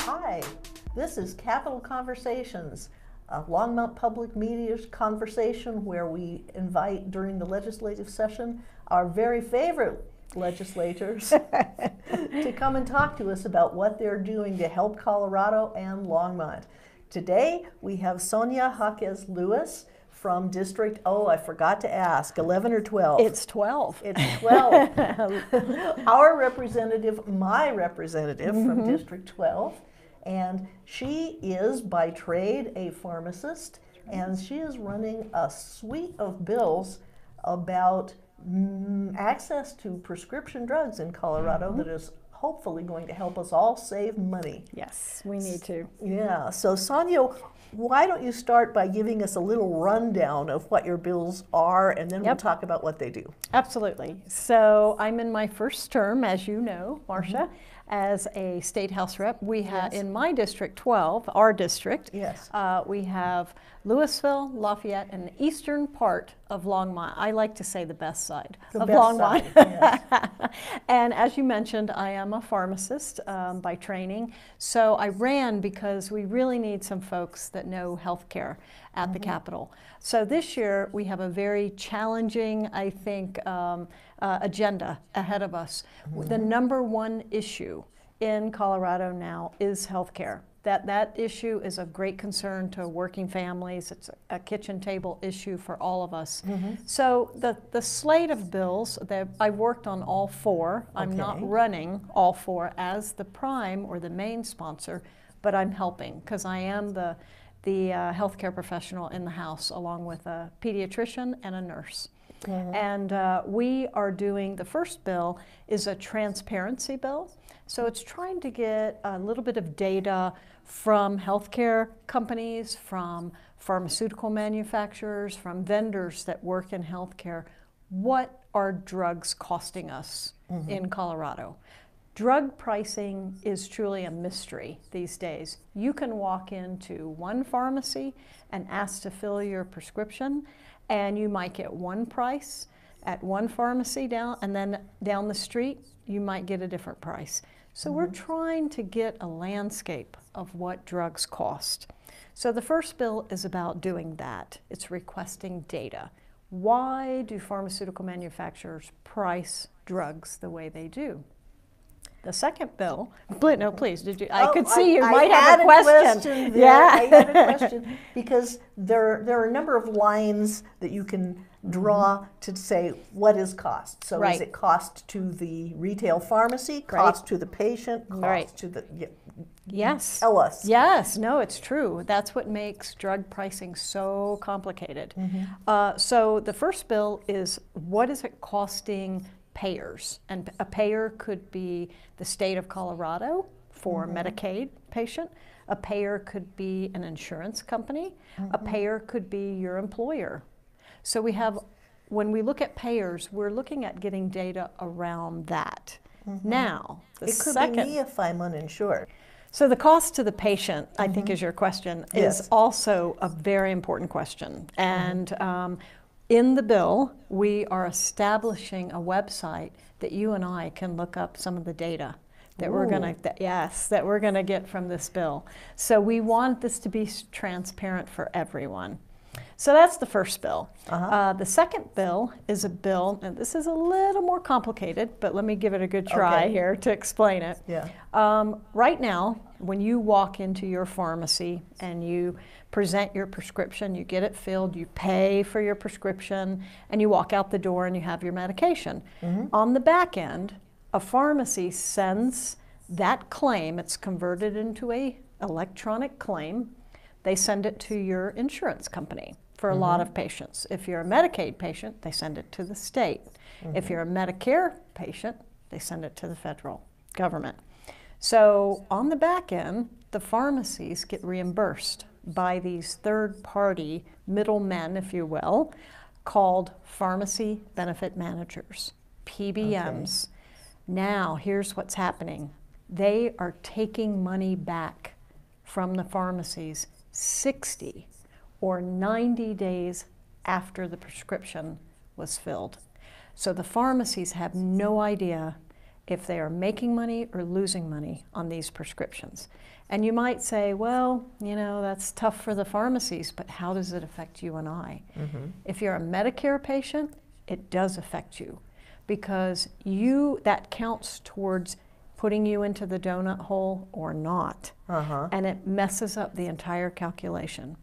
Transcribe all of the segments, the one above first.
Hi, this is Capital Conversations, a Longmont Public Media's conversation where we invite during the legislative session our very favorite legislators to come and talk to us about what they're doing to help Colorado and Longmont. Today we have Sonia Jaquez Lewis from District, oh, I forgot to ask, 11 or 12? It's 12. It's 12. Our representative, my representative mm-hmm. from District 12. And she is by trade a pharmacist, and she is running a suite of bills about mm, access to prescription drugs in Colorado mm-hmm. that is hopefully going to help us all save money. Yes, we need to. Yeah. So, Sonia, why don't you start by giving us a little rundown of what your bills are and then yep. we'll talk about what they do. Absolutely. So I'm in my first term, as you know, Marcia. Mm-hmm as a state house rep. We have yes. in my district 12, our district. Yes. Uh, we have Louisville, Lafayette, and the eastern part of Longmont. I like to say the best side the of best Longmont. Side, yes. and as you mentioned, I am a pharmacist um, by training, so I ran because we really need some folks that know healthcare at mm -hmm. the mm-hmm. Capitol. So this year we have a very challenging, I think, um, uh, agenda ahead of us. Mm -hmm. The number one issue in Colorado now is health care that that issue is of great concern to working families. It's a, a kitchen table issue for all of us. Mm -hmm. So the, the slate of bills that I worked on all four. Okay. I'm not running all four as the prime or the main sponsor, but I'm helping because I am the the uh, healthcare professional in the house, along with a pediatrician and a nurse. Mm-hmm. And uh, we are doing the first bill is a transparency bill. So it's trying to get a little bit of data from healthcare companies, from pharmaceutical manufacturers, from vendors that work in healthcare. What are drugs costing us mm-hmm. in Colorado? Drug pricing is truly a mystery these days. You can walk into one pharmacy and ask to fill your prescription, and you might get one price at one pharmacy down, and then down the street, you might get a different price. So mm-hmm. we're trying to get a landscape of what drugs cost. So the first bill is about doing that. It's requesting data. Why do pharmaceutical manufacturers price drugs the way they do? The second bill, no, please, did you, I oh, could see you might have a question. there. Yeah. I had a question because there, there are a number of lines that you can draw mm-hmm. to say what is cost. So Right. is it cost to the retail pharmacy, cost to the patient, cost Right. to the yeah, Yes. tell us. Yes, no, it's true. That's what makes drug pricing so complicated. Mm-hmm. Uh, so the first bill is what is it costing payers. And a payer could be the state of Colorado for mm-hmm. Medicaid patient. A payer could be an insurance company. Mm-hmm. A payer could be your employer. So we have, when we look at payers, we're looking at getting data around that. Mm-hmm. Now, the it could second, be me if I'm uninsured. So the cost to the patient, I think, mm-hmm. is your question, yes. is also a very important question. And mm-hmm. um, in the bill, we are establishing a website that you and I can look up some of the data that Ooh. we're going to th- yes that we're going to get from this bill. So we want this to be transparent for everyone. So that's the first bill. Uh-huh. Uh, the second bill is a bill, and this is a little more complicated, but let me give it a good try okay. here to explain it. Yeah. Um, right now, when you walk into your pharmacy and you present your prescription, you get it filled, you pay for your prescription, and you walk out the door and you have your medication. Mm-hmm. On the back end, a pharmacy sends that claim, it's converted into a electronic claim, they send it to your insurance company for a mm -hmm. lot of mm-hmm. patients. If you're a Medicaid patient, they send it to the state. Mm -hmm. If mm-hmm. you're a Medicare patient, they send it to the federal government. So on the back end, the pharmacies get reimbursed by these third party middlemen, if you will, called pharmacy benefit managers, PBMs. Okay. Now, here's what's happening they are taking money back from the pharmacies 60 or 90 days after the prescription was filled. So the pharmacies have no idea if they are making money or losing money on these prescriptions. And you might say, well, you know, that's tough for the pharmacies, but how does it affect you and I? Mm-hmm. If you're a Medicare patient, it does affect you because you that counts towards putting you into the donut hole or not. Uh-huh. And it messes up the entire calculation.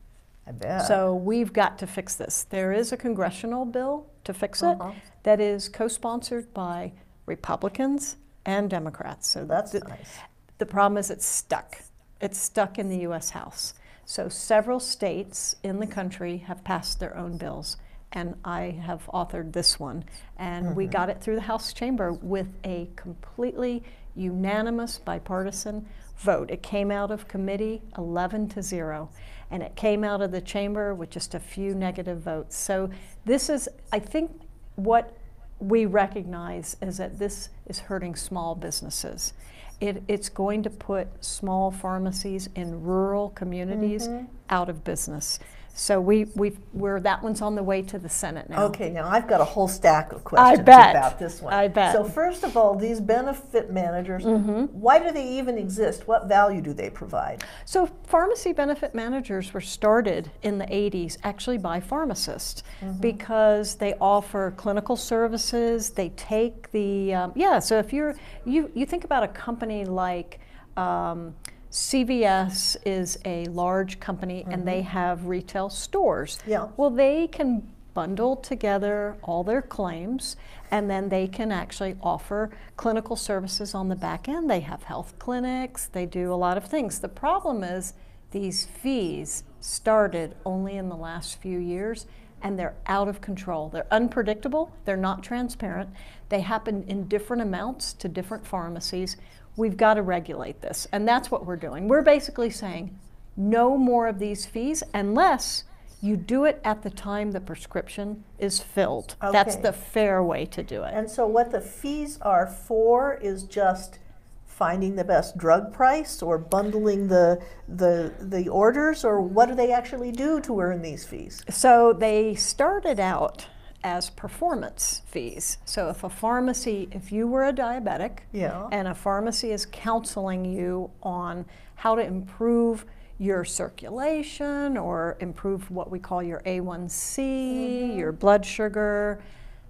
So we've got to fix this. There is a congressional bill to fix it uh-huh. that is co-sponsored by Republicans and Democrats. So that's th- nice. The problem is it's stuck. It's stuck in the U.S. House. So several states in the country have passed their own bills, and I have authored this one. And mm-hmm. we got it through the House chamber with a completely unanimous bipartisan vote. It came out of committee 11 to 0 and it came out of the chamber with just a few negative votes. So this is, I think, what we recognize is that this is hurting small businesses. It, it's going to put small pharmacies in rural communities mm -hmm. out of business. So we, we we're, that one's on the way to the Senate now. Okay, now I've got a whole stack of questions about this one. I bet. So first of all, these benefit managers, mm-hmm. why do they even exist? What value do they provide? So pharmacy benefit managers were started in the 80s actually by pharmacists mm-hmm. because they offer clinical services. They take the um, yeah. So if you're you you think about a company like. Um, CVS is a large company mm-hmm. and they have retail stores. Yeah. Well, they can bundle together all their claims and then they can actually offer clinical services on the back end. They have health clinics, they do a lot of things. The problem is these fees started only in the last few years and they're out of control. They're unpredictable, they're not transparent, they happen in different amounts to different pharmacies we've got to regulate this. And that's what we're doing. We're basically saying no more of these fees unless you do it at the time the prescription is filled. Okay. That's the fair way to do it. And so, what the fees are for is just finding the best drug price or bundling the, the, the orders, or what do they actually do to earn these fees? So, they started out as performance fees. So if a pharmacy, if you were a diabetic yeah. and a pharmacy is counseling you on how to improve your circulation or improve what we call your A1C, mm-hmm. your blood sugar,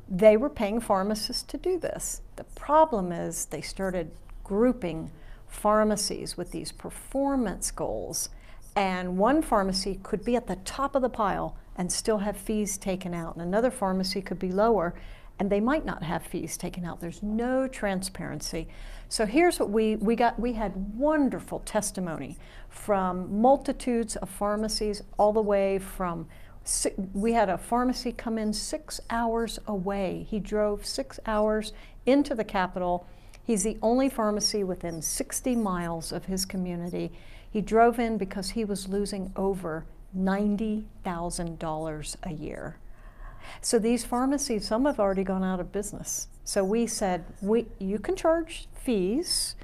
they were paying pharmacists to do this. The problem is they started grouping pharmacies with these performance goals and one pharmacy could be at the top of the pile and still have fees taken out. And another pharmacy could be lower and they might not have fees taken out. There's no transparency. So here's what we, we got. We had wonderful testimony from multitudes of pharmacies all the way from, we had a pharmacy come in six hours away. He drove six hours into the capital. He's the only pharmacy within 60 miles of his community. He drove in because he was losing over $90,000 a year. So these pharmacies, some have already gone out of business. So we said, we, you can charge fees.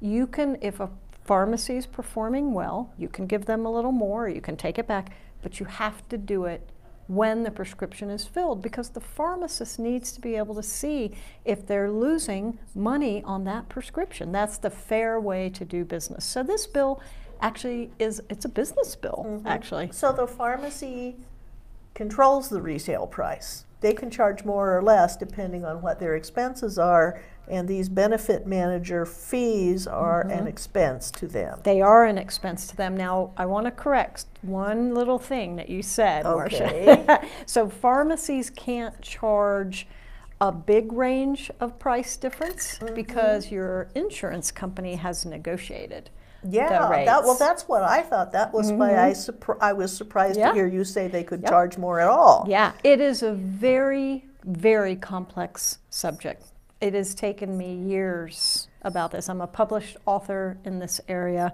You can, if a pharmacy is performing well, you can give them a little more, you can take it back, but you have to do it when the prescription is filled because the pharmacist needs to be able to see if they're losing money on that prescription. That's the fair way to do business. So this bill actually is it's a business bill mm-hmm. actually. So the pharmacy controls the resale price. They can charge more or less depending on what their expenses are, and these benefit manager fees are mm-hmm. an expense to them. They are an expense to them. Now, I want to correct one little thing that you said, okay. Marcia. so pharmacies can't charge a big range of price difference mm-hmm. because your insurance company has negotiated yeah, that, well, that's what I thought. That was mm -hmm. why I mm-hmm. I was surprised yeah. to hear you say they could yep. charge more at all. Yeah, it is a very very complex subject. It has taken me years about this. I'm a published author in this area,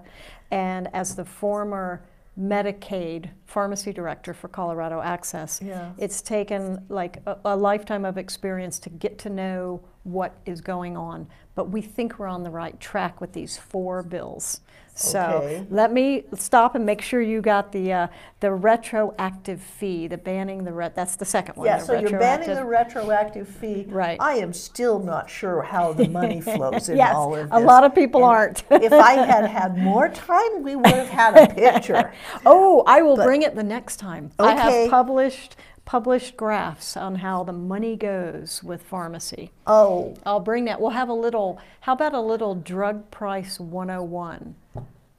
and as the former Medicaid pharmacy director for Colorado Access. Yeah. It's taken like a, a, lifetime of experience to get to know what is going on, but we think we're on the right track with these four bills. So okay. let me stop and make sure you got the uh, the retroactive fee, the banning the ret. That's the second one. Yeah, so you're banning the retroactive fee. Right. I am still not sure how the money flows in yes, all of this. a lot of people and aren't. if I had had more time, we would have had a picture. oh, I will but, bring it the next time. Okay. I have published published graphs on how the money goes with pharmacy. Oh. I'll bring that. We'll have a little, how about a little drug price 101?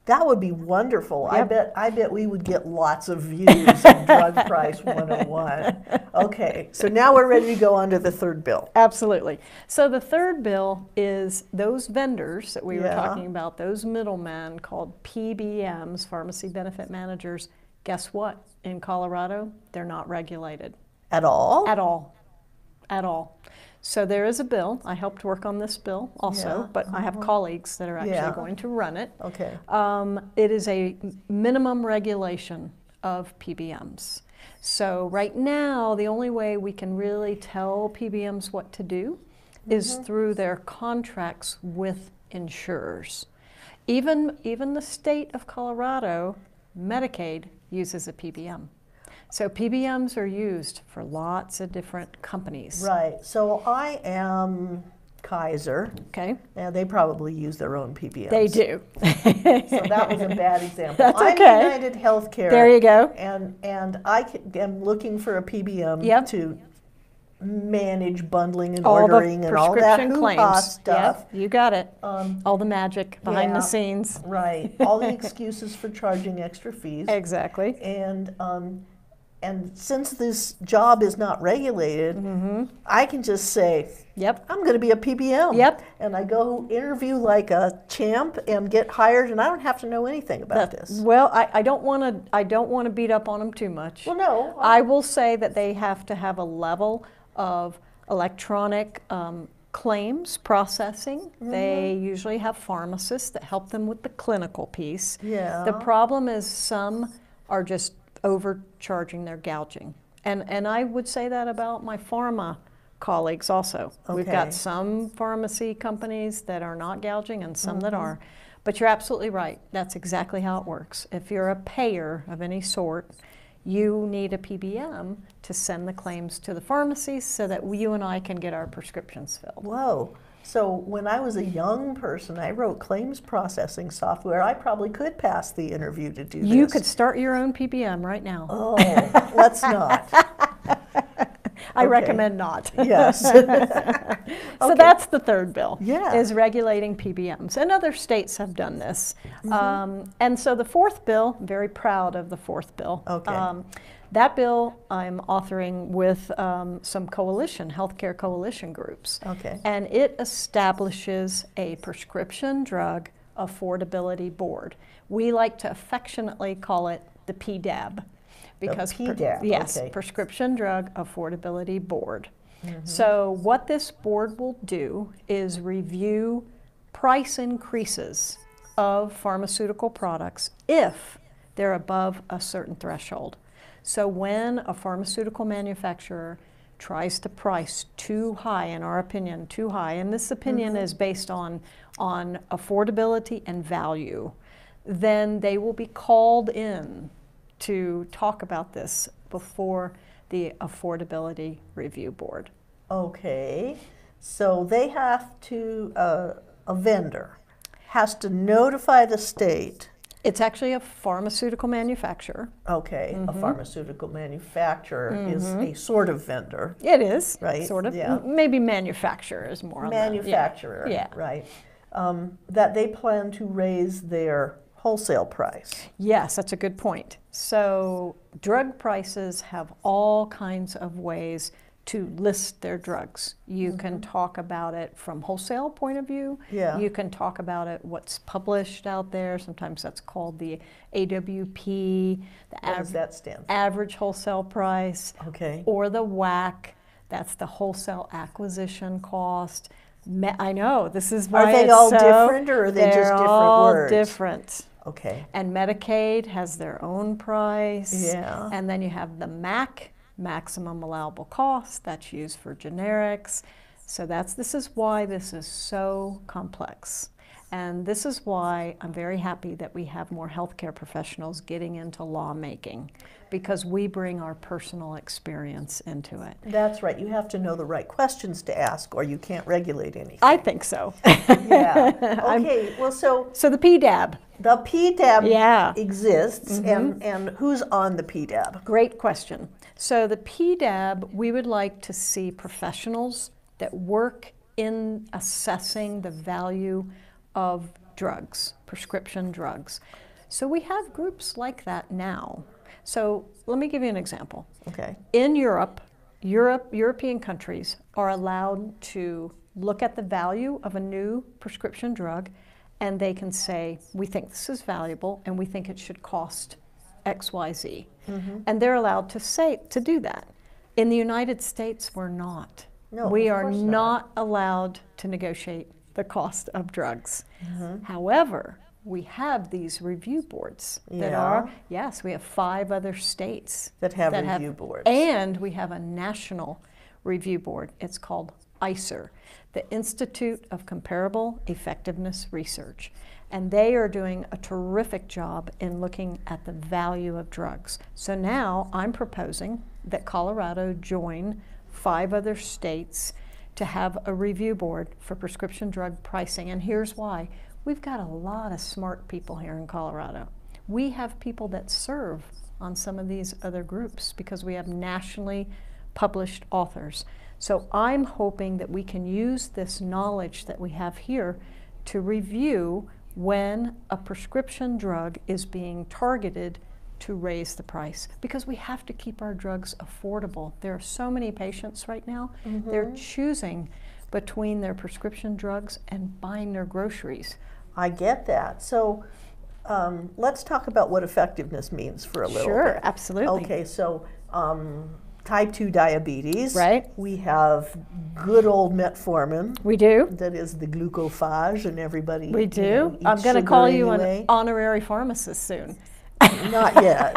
That would be wonderful. Yep. I bet I bet we would get lots of views on Drug Price 101. Okay, so now we're ready to go on to the third bill. Absolutely. So the third bill is those vendors that we yeah. were talking about, those middlemen called PBMs, pharmacy benefit managers. Guess what? In Colorado, they're not regulated. At all? At all. At all. So there is a bill. I helped work on this bill also, yeah. but I have uh-huh. colleagues that are actually yeah. going to run it. Okay. Um, it is a minimum regulation of PBMs. So right now, the only way we can really tell PBMs what to do mm -hmm. is mm-hmm. through their contracts with insurers. Even even the state of Colorado, Medicaid uses a PBM. So PBMs are used for lots of different companies. Right. So I am Kaiser. Okay. And they probably use their own PBMs. They do. so that was a bad example. That's okay. I'm United Healthcare. There you go. And and I am looking for a PBM yep. to manage bundling and all ordering and all that claims. stuff. Yep, you got it. Um, all the magic behind yeah, the scenes. Right. All the excuses for charging extra fees. Exactly. And um, and since this job is not regulated, mm-hmm. I can just say, "Yep, I'm going to be a PBM." Yep, and I go interview like a champ and get hired, and I don't have to know anything about that, this. Well, I don't want to. I don't want to beat up on them too much. Well, no, I, I will say that they have to have a level of electronic. Um, claims processing. Mm-hmm. They usually have pharmacists that help them with the clinical piece. Yeah. The problem is some are just overcharging, they're gouging. And, and I would say that about my pharma colleagues also. Okay. We've got some pharmacy companies that are not gouging and some mm -hmm. that mm-hmm. are. But you're absolutely right. That's exactly how it works. If you're a payer of any sort, you need a PBM to send the claims to the pharmacy so that you and I can get our prescriptions filled. Whoa. So when I was a young person, I wrote claims processing software. I probably could pass the interview to do this. You could start your own PBM right now. Oh, let's not. I okay. recommend not. Yes. so that's the third bill. Yeah. Is regulating PBMs, and other states have done this. Mm -hmm. um, and so the fourth bill, very proud of the fourth bill. Okay. Um, that bill I'm authoring with um, some coalition, healthcare coalition groups. Okay. And it establishes a prescription drug affordability board. We like to affectionately call it the PDAB because the PDAB, per, yes, okay. prescription drug affordability board. Mm-hmm. So what this board will do is review price increases of pharmaceutical products if they're above a certain threshold. So when a pharmaceutical manufacturer tries to price too high, in our opinion, too high, and this opinion mm -hmm. is based on, on affordability and value, then they will be called in to talk about this before the Affordability Review Board. Okay, so they have to, uh, a vendor has to notify the state it's actually a pharmaceutical manufacturer. Okay, mm-hmm. a pharmaceutical manufacturer mm-hmm. is a sort of vendor. It is, right? Sort of. Yeah. Maybe manufacturer is more manufacturer. Yeah. yeah. Right. Um, that they plan to raise their wholesale price. Yes, that's a good point. So drug prices have all kinds of ways to list their drugs. You mm-hmm. can talk about it from wholesale point of view. Yeah. You can talk about it what's published out there. Sometimes that's called the AWP. The what av- that stand for? Average wholesale price. Okay. Or the WAC. That's the wholesale acquisition cost. I know this is why. Are they all so, different, or are they just different all words? different. Okay. And Medicaid has their own price. Yeah. And then you have the MAC maximum allowable cost, that's used for generics. So that's, this is why this is so complex. And this is why I'm very happy that we have more healthcare professionals getting into lawmaking because we bring our personal experience into it. That's right. You have to know the right questions to ask or you can't regulate anything. I think so. yeah. Okay. well, so. So the PDAB. The PDAB yeah. exists, mm -hmm. and, and who's on the PDAB? Great question. So, the PDAB, we would like to see professionals that work in assessing the value of drugs, prescription drugs. So we have groups like that now. So let me give you an example. Okay. In Europe, Europe European countries are allowed to look at the value of a new prescription drug and they can say, we think this is valuable and we think it should cost XYZ. Mm-hmm. And they're allowed to say to do that. In the United States, we're not. No, we are not. not allowed to negotiate the cost of drugs. Mm-hmm. However, we have these review boards that yeah. are yes, we have five other states that have that review have, boards, and we have a national review board. It's called ICER, the Institute of Comparable Effectiveness Research. And they are doing a terrific job in looking at the value of drugs. So now I'm proposing that Colorado join five other states to have a review board for prescription drug pricing. And here's why. We've got a lot of smart people here in Colorado. We have people that serve on some of these other groups because we have nationally published authors. So I'm hoping that we can use this knowledge that we have here to review when a prescription drug is being targeted to raise the price because we have to keep our drugs affordable. There are so many patients right now, mm-hmm. they're choosing between their prescription drugs and buying their groceries. I get that. So um, let's talk about what effectiveness means for a little sure, bit. absolutely. Okay, so um, type 2 diabetes. Right. We have good old metformin. We do. That is the glucophage, and everybody. We do. You know, I'm going to call you anyway. an honorary pharmacist soon. Not yet.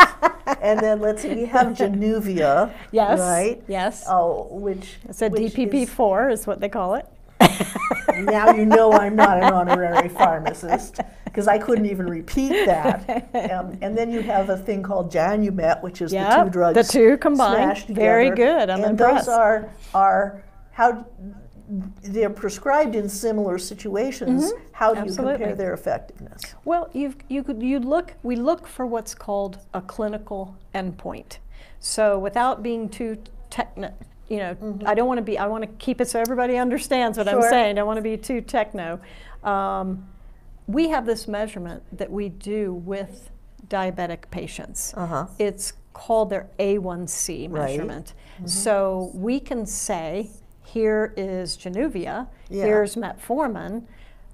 and then let's see, we have Genuvia. Yes. Right? Yes. Oh, which. It's a which DPP4 is, is what they call it. now you know I'm not an honorary pharmacist because I couldn't even repeat that. Um, and then you have a thing called Janumet, which is yep, the two drugs. The two combined. Very good. I'm and impressed. those are are how they're prescribed in similar situations. Mm-hmm. How do Absolutely. you compare their effectiveness? Well, you you could you look we look for what's called a clinical endpoint. So without being too techno, you know, mm-hmm. I don't want to be. I want to keep it so everybody understands what sure. I'm saying. I don't want to be too techno. Um, we have this measurement that we do with diabetic patients. Uh-huh. It's called their A1C measurement. Right. Mm-hmm. So we can say here is Genuvia, yeah. here's metformin.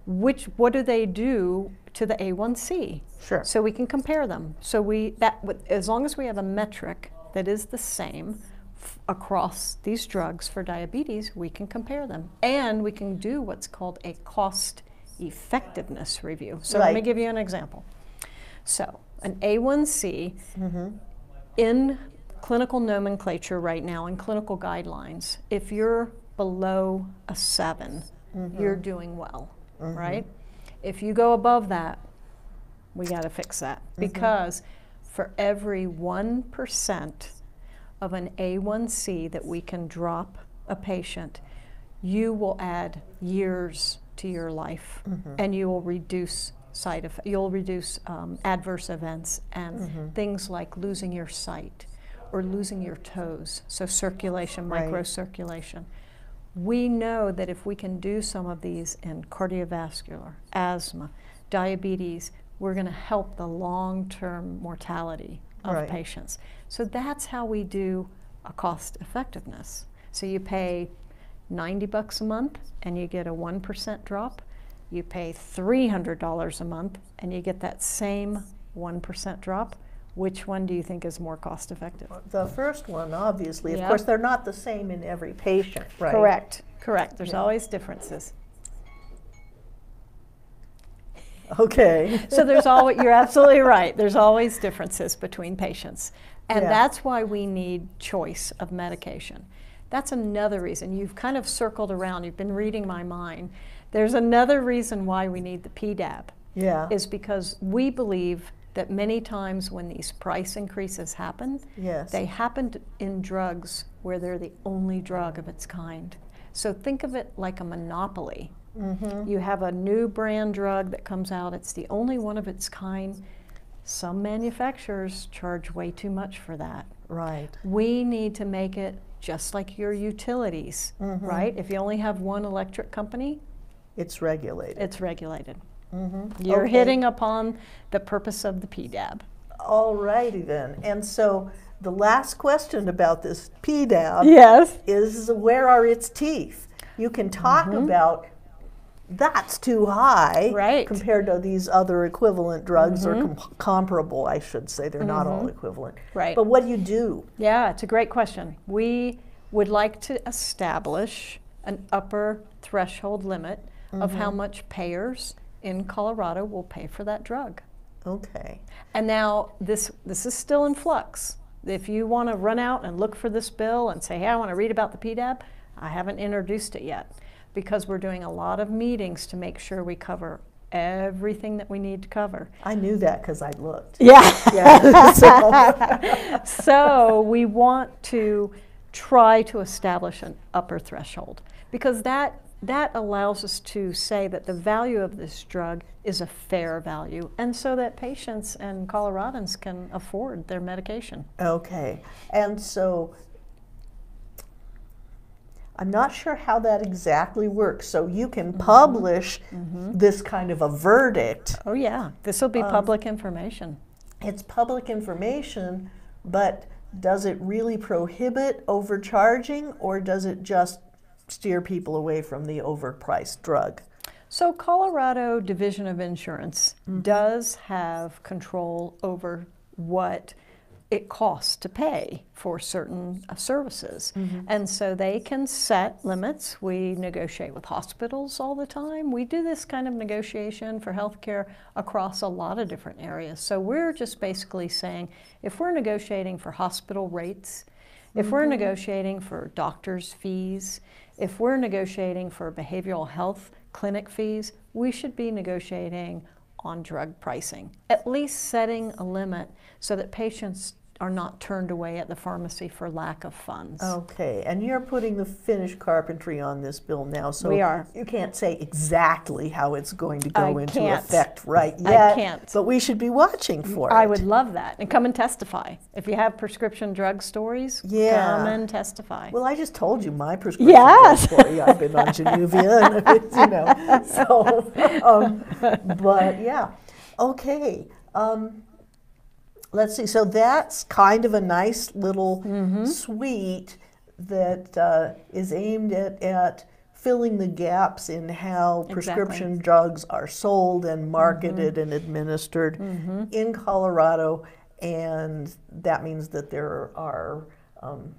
Which what do they do to the A1C? Sure. So we can compare them. So we that as long as we have a metric that is the same across these drugs for diabetes, we can compare them, and we can do what's called a cost effectiveness review. So right. let me give you an example. So an A1C mm-hmm. in clinical nomenclature right now and clinical guidelines, if you're below a 7 you mm-hmm. you're doing well, mm-hmm. right? If you go above that, we got to fix that mm-hmm. because for every 1% of an A1C that we can drop a patient, you will add years to your life mm-hmm. and you will reduce side effects, you'll reduce um, adverse events and mm-hmm. things like losing your sight or losing your toes. So circulation, right. microcirculation. We know that if we can do some of these in cardiovascular, asthma, diabetes, we're going to help the long-term mortality of right. patients. So that's how we do a cost effectiveness. So you pay 90 bucks a month and you get a 1% drop. You pay $300 a month and you get that same 1% drop. Which one do you think is more cost effective? The first one, obviously. Of course, they're not the same in every patient, right? Correct, correct. There's Yeah. always differences. Okay. So there's always, you're absolutely right. There's always differences between patients. And Yeah. that's why we need choice of medication. That's another reason. You've kind of circled around, you've been reading my mind. There's another reason why we need the PDAB. Yeah. is because we believe that many times when these price increases happen, yes. they happen in drugs where they're the only drug of its kind. So think of it like a monopoly. Mm-hmm. You have a new brand drug that comes out, it's the only one of its kind. Some manufacturers charge way too much for that. Right. We need to make it just like your utilities, mm-hmm. right? If you only have one electric company, it's regulated. It's regulated. Mm -hmm. You're okay. hitting upon the purpose of the PDAB. All righty then. And so the last question about this PDAB yes. is where are its teeth? You can talk mm -hmm. about that's too high right. compared to these other equivalent drugs mm -hmm. or mm-hmm. com comparable, I should say. They're not all mm-hmm. equivalent. Right. But what do you do? Yeah, it's a great question. We would like to establish an upper threshold limit of how mm-hmm. much payers in Colorado will pay for that drug. Okay. And now this this is still in flux. If you want to run out and look for this bill and say, "Hey, I want to read about the PDAB," I haven't introduced it yet because we're doing a lot of meetings to make sure we cover everything that we need to cover. I knew that because I looked. Yeah. yeah. so. so we want to try to establish an upper threshold because that that allows us to say that the value of this drug is a fair value, and so that patients and Coloradans can afford their medication. Okay, and so I'm not sure how that exactly works. So you can mm-hmm. publish mm-hmm. this kind of a verdict. Oh, yeah, this will be um, public information. It's public information, but does it really prohibit overcharging or does it just steer people away from the overpriced drug. So, Colorado Division of Insurance mm -hmm. does have control over what it costs to pay for certain uh, services. Mm -hmm. And so they can set limits. We negotiate with hospitals all the time. We do this kind of negotiation for healthcare across a lot of different areas. So we're just basically saying if we're negotiating for hospital rates, if we're mm-hmm. negotiating for doctors' fees, if we're negotiating for behavioral health clinic fees, we should be negotiating on drug pricing, at least setting a limit so that patients are not turned away at the pharmacy for lack of funds. Okay, and you're putting the finished carpentry on this bill now, so we are. you can't say exactly how it's going to go I into can't. effect right yet. I can't. But we should be watching mm, for I it. I would love that. And come and testify. If you have prescription drug stories, yeah. come and testify. Well, I just told you my prescription yes. drug story. I've been on Genuvia, and you know, so, um, but yeah. Okay. Um, let's see. So that's kind of a nice little mm-hmm. suite that uh, is aimed at, at filling the gaps in how exactly. prescription drugs are sold and mm-hmm. marketed mm-hmm. and administered mm-hmm. in Colorado. And that means that there are um,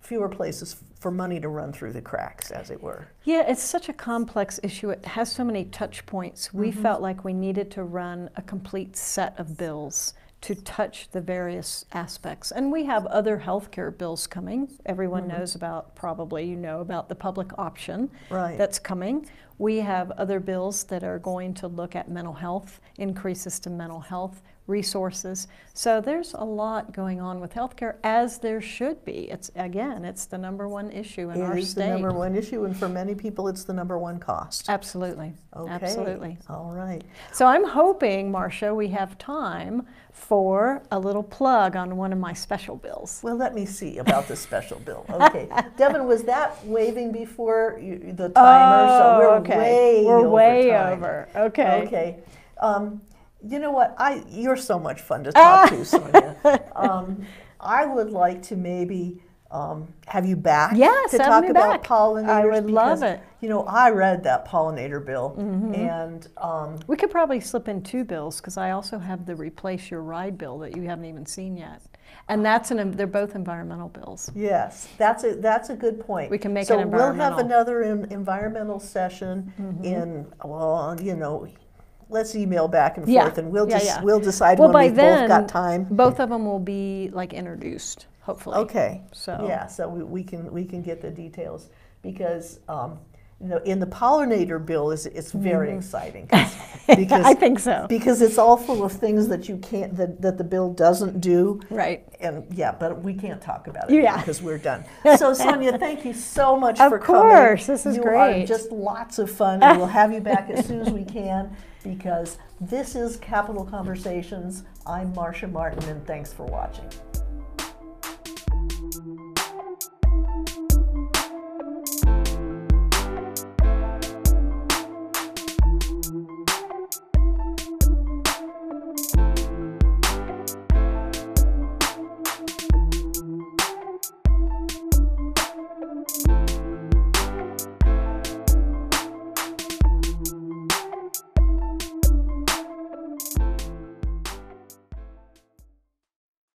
fewer places for money to run through the cracks, as it were. Yeah, it's such a complex issue. It has so many touch points. We mm-hmm. felt like we needed to run a complete set of bills to touch the various aspects. And we have other health care bills coming. Everyone mm -hmm. knows about, probably you know, about the public option right. that's coming. We have other bills that are going to look at mental health, increases to mental health, resources. So there's a lot going on with healthcare, as there should be. It's again, it's the number one issue in it our state. It is the number one issue, and for many people, it's the number one cost. Absolutely. Okay. Absolutely. All right. So I'm hoping, Marcia, we have time for a little plug on one of my special bills. Well, let me see about the special bill. Okay, Devin, was that waving before you, the timer? Oh, so we're oh, okay. way we're over way time. over. Okay. Okay. Um, you know what? I you're so much fun to talk to, ah. Sonia. Um, I would like to maybe um, have you back yes, to talk about back. pollinators. I would because, love it. You know, I read that pollinator bill, mm -hmm. and um, we could probably slip in two bills because I also have the replace your ride bill that you haven't even seen yet, and that's an they're both environmental bills. Yes, that's a that's a good point. We can make so we'll have another in, environmental session mm -hmm. in well, you know, let's email back and yeah. forth, and we'll just yeah, yeah. we'll decide well, when we've then, both got time. Both of them will be like introduced, hopefully. Okay. So yeah, so we, we can we can get the details because um, you know, in the pollinator bill is it's very mm. exciting because I think so because it's all full of things that you can't that, that the bill doesn't do right and yeah but we can't talk about it yeah. because we're done so Sonia thank you so much of for coming of course this is you great just lots of fun and we'll have you back as soon as we can because this is Capital Conversations I'm Marcia Martin and thanks for watching.